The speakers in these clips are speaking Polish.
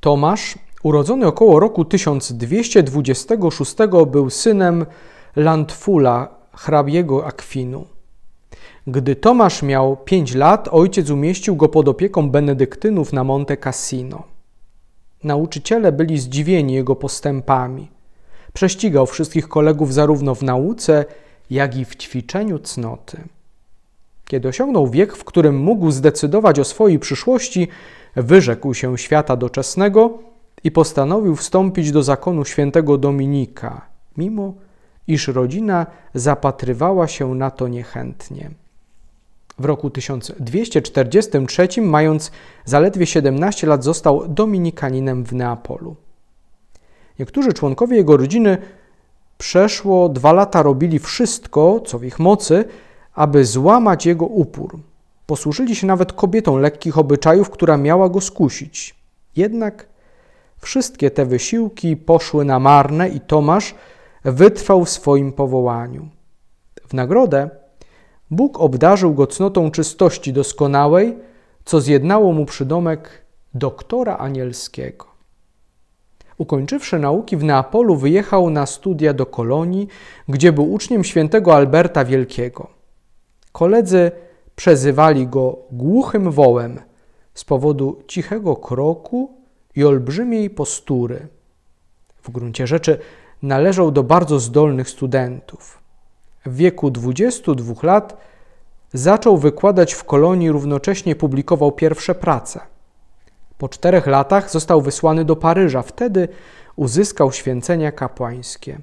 Tomasz, urodzony około roku 1226, był synem Landfula, hrabiego Akwinu. Gdy Tomasz miał 5 lat, ojciec umieścił go pod opieką benedyktynów na Monte Cassino. Nauczyciele byli zdziwieni jego postępami. Prześcigał wszystkich kolegów zarówno w nauce, jak i w ćwiczeniu cnoty. Kiedy osiągnął wiek, w którym mógł zdecydować o swojej przyszłości, wyrzekł się świata doczesnego i postanowił wstąpić do zakonu świętego Dominika, mimo iż rodzina zapatrywała się na to niechętnie. W roku 1243, mając zaledwie 17 lat, został dominikaninem w Neapolu. Niektórzy członkowie jego rodziny przeszło dwa lata robili wszystko, co w ich mocy, aby złamać jego upór. Posłużyli się nawet kobietą lekkich obyczajów, która miała go skusić. Jednak wszystkie te wysiłki poszły na marne i Tomasz wytrwał w swoim powołaniu. W nagrodę Bóg obdarzył go cnotą czystości doskonałej, co zjednało mu przydomek doktora anielskiego. Ukończywszy nauki w Neapolu, wyjechał na studia do Kolonii, gdzie był uczniem świętego Alberta Wielkiego. Koledzy Przezywali go głuchym wołem z powodu cichego kroku i olbrzymiej postury. W gruncie rzeczy należał do bardzo zdolnych studentów. W wieku 22 lat zaczął wykładać w kolonii, równocześnie publikował pierwsze prace. Po czterech latach został wysłany do Paryża. Wtedy uzyskał święcenia kapłańskie.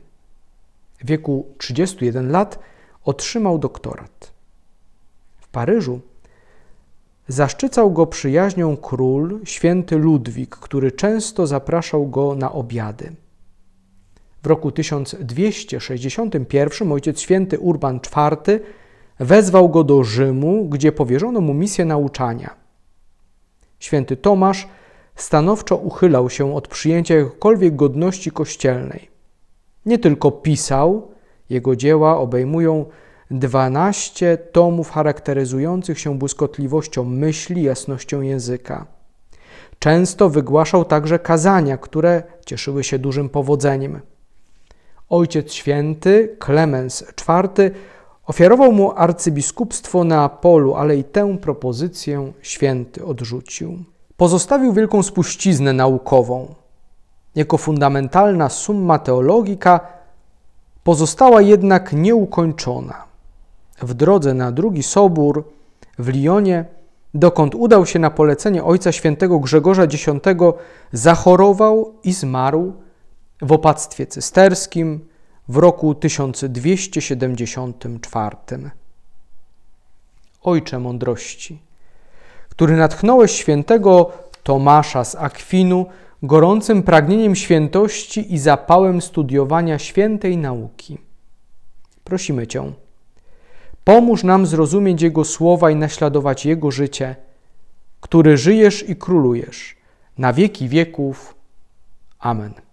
W wieku 31 lat otrzymał doktorat. Paryżu zaszczycał go przyjaźnią król święty Ludwik, który często zapraszał go na obiady. W roku 1261 ojciec święty Urban IV wezwał go do Rzymu, gdzie powierzono mu misję nauczania. Święty Tomasz stanowczo uchylał się od przyjęcia jakiejkolwiek godności kościelnej. Nie tylko pisał, jego dzieła obejmują 12 tomów charakteryzujących się błyskotliwością myśli, jasnością języka. Często wygłaszał także kazania, które cieszyły się dużym powodzeniem. Ojciec święty Klemens IV ofiarował mu arcybiskupstwo Neapolu, ale i tę propozycję święty odrzucił. Pozostawił wielką spuściznę naukową. Jako fundamentalna summa teologica pozostała jednak nieukończona w drodze na drugi sobór w Lyonie, dokąd udał się na polecenie ojca świętego Grzegorza X, zachorował i zmarł w opactwie cysterskim w roku 1274. Ojcze mądrości, który natchnąłeś świętego Tomasza z Akwinu gorącym pragnieniem świętości i zapałem studiowania świętej nauki. Prosimy Cię Pomóż nam zrozumieć Jego słowa i naśladować Jego życie, który żyjesz i królujesz na wieki wieków. Amen.